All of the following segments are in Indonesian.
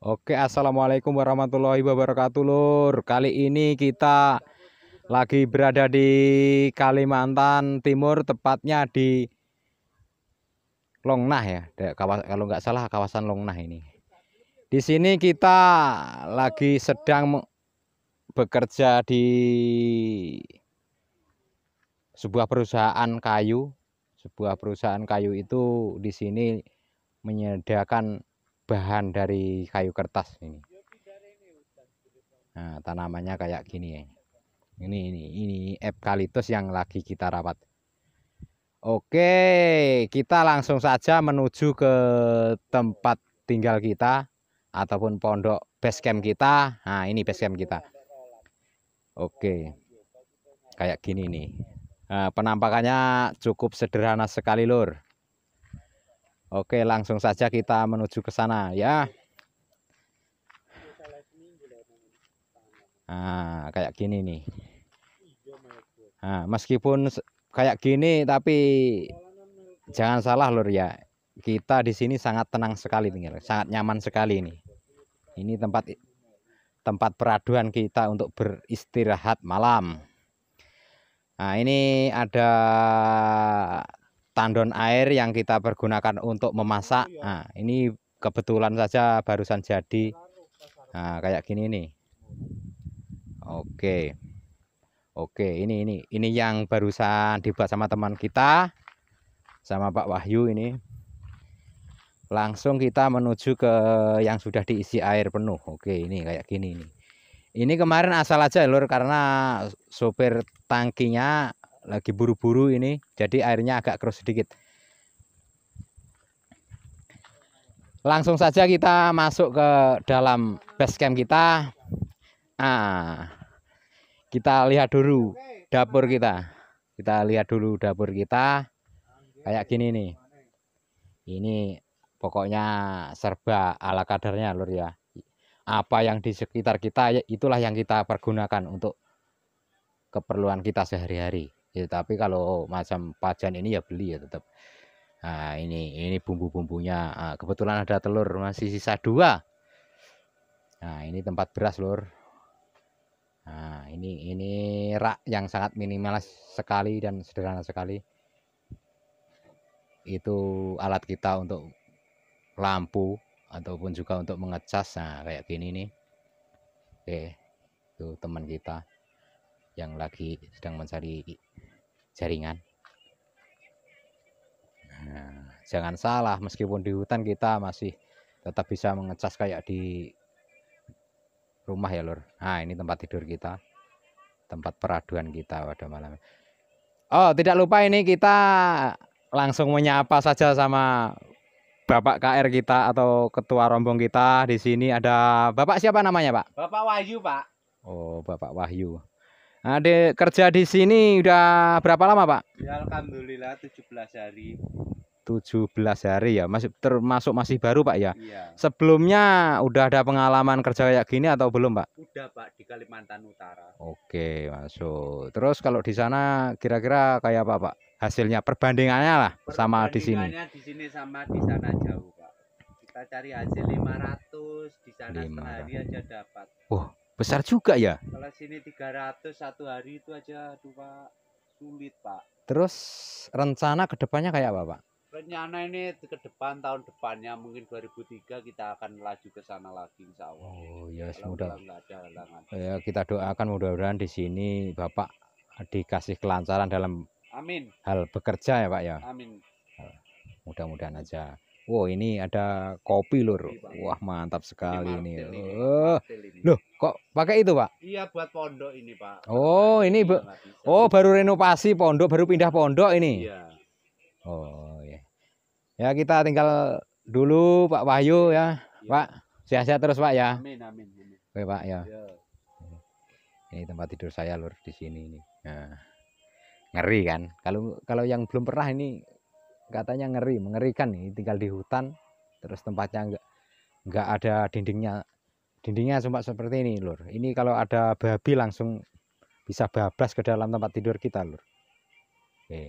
Oke assalamualaikum warahmatullahi wabarakatuh lur Kali ini kita lagi berada di Kalimantan Timur Tepatnya di Longnah ya Kalau nggak salah kawasan Longnah ini Di sini kita lagi sedang bekerja di sebuah perusahaan kayu Sebuah perusahaan kayu itu di sini menyediakan bahan dari kayu kertas ini nah tanamannya kayak gini ya ini ini ini eukaliptus yang lagi kita rawat oke kita langsung saja menuju ke tempat tinggal kita ataupun pondok base camp kita nah ini base camp kita oke kayak gini nih nah, penampakannya cukup sederhana sekali lur Oke, langsung saja kita menuju ke sana ya. Nah, kayak gini nih. Nah, meskipun kayak gini tapi jangan salah lur ya. Kita di sini sangat tenang sekali tinggal, sangat nyaman sekali ini. Ini tempat tempat peraduan kita untuk beristirahat malam. Nah, ini ada tandon air yang kita pergunakan untuk memasak. Iya. Nah, ini kebetulan saja barusan jadi. Nah, kayak gini nih. Oke. Oke, ini ini ini yang barusan dibuat sama teman kita sama Pak Wahyu ini. Langsung kita menuju ke yang sudah diisi air penuh. Oke, ini kayak gini nih. Ini kemarin asal aja lur karena sopir tangkinya lagi buru-buru ini jadi airnya agak keras sedikit langsung saja kita masuk ke dalam base camp kita ah kita lihat dulu dapur kita kita lihat dulu dapur kita kayak gini nih ini pokoknya serba ala kadarnya lur ya apa yang di sekitar kita ya, itulah yang kita pergunakan untuk keperluan kita sehari-hari ya tapi kalau macam pajan ini ya beli ya tetap nah ini ini bumbu-bumbunya nah, kebetulan ada telur masih sisa dua nah ini tempat beras lor nah ini ini rak yang sangat minimalis sekali dan sederhana sekali itu alat kita untuk lampu ataupun juga untuk mengecas nah kayak gini nih oke itu teman kita yang lagi sedang mencari jaringan nah, jangan salah meskipun di hutan kita masih tetap bisa mengecas kayak di rumah ya lur nah ini tempat tidur kita tempat peraduan kita pada malam oh tidak lupa ini kita langsung menyapa saja sama Bapak KR kita atau ketua rombong kita di sini ada Bapak siapa namanya Pak? Bapak Wahyu Pak. Oh Bapak Wahyu. Ada kerja di sini udah berapa lama, Pak? Ya, alhamdulillah 17 hari. 17 hari ya, masih termasuk masih baru, Pak ya. Iya. Sebelumnya udah ada pengalaman kerja kayak gini atau belum, Pak? Udah, Pak, di Kalimantan Utara. Oke, masuk. Terus kalau di sana kira-kira kayak apa, Pak? Hasilnya perbandingannya lah perbandingannya sama di sini. Perbandingannya di sini sama di sana jauh, Pak. Kita cari hasil 500, di sana 500. sehari aja dapat. Oh besar juga ya? Kalau sini 300 satu hari itu aja aduh Pak sulit Pak. Terus rencana kedepannya kayak apa Pak? Rencana ini ke depan tahun depannya mungkin 2003 kita akan laju ke sana lagi Insya Allah. Oh ya yes, mudah. Ya kita doakan mudah-mudahan di sini Bapak dikasih kelancaran dalam Amin. hal bekerja ya Pak ya. Amin. Mudah-mudahan aja. Wow ini ada kopi lur. Wah mantap sekali ini. ini. Oh. Loh, kok pakai itu, Pak? Iya, buat pondok ini, Pak. Oh, ini bu Oh, baru renovasi pondok, baru pindah pondok ini. Iya. Oh, ya. Ya, kita tinggal dulu Pak Wahyu ya, iya. Pak. Sehat-sehat terus, Pak ya. Amin, amin, amin. Oke, Pak ya. Iya. Ini tempat tidur saya, Lur, di sini ini. Nah. Ngeri kan? Kalau kalau yang belum pernah ini katanya ngeri, mengerikan nih tinggal di hutan terus tempatnya enggak enggak ada dindingnya dindingnya cuma seperti ini lur ini kalau ada babi langsung bisa bablas ke dalam tempat tidur kita lur oke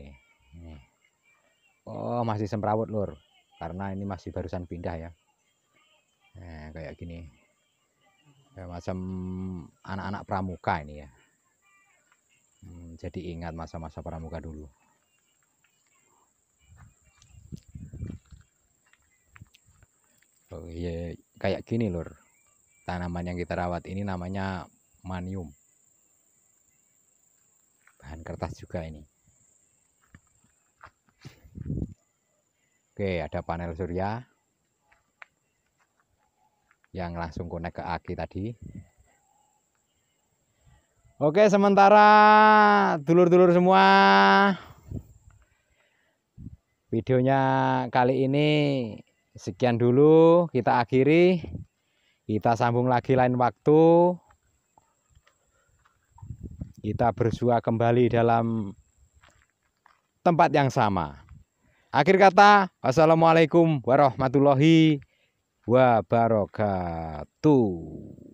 oh masih semrawut lur karena ini masih barusan pindah ya nah, kayak gini kayak macam anak-anak pramuka ini ya hmm, jadi ingat masa-masa pramuka dulu oh, iya kayak gini lur tanaman yang kita rawat ini namanya manium bahan kertas juga ini oke ada panel surya yang langsung connect ke aki tadi oke sementara dulur-dulur semua videonya kali ini sekian dulu kita akhiri kita sambung lagi lain waktu. Kita bersua kembali dalam tempat yang sama. Akhir kata, wassalamualaikum warahmatullahi wabarakatuh.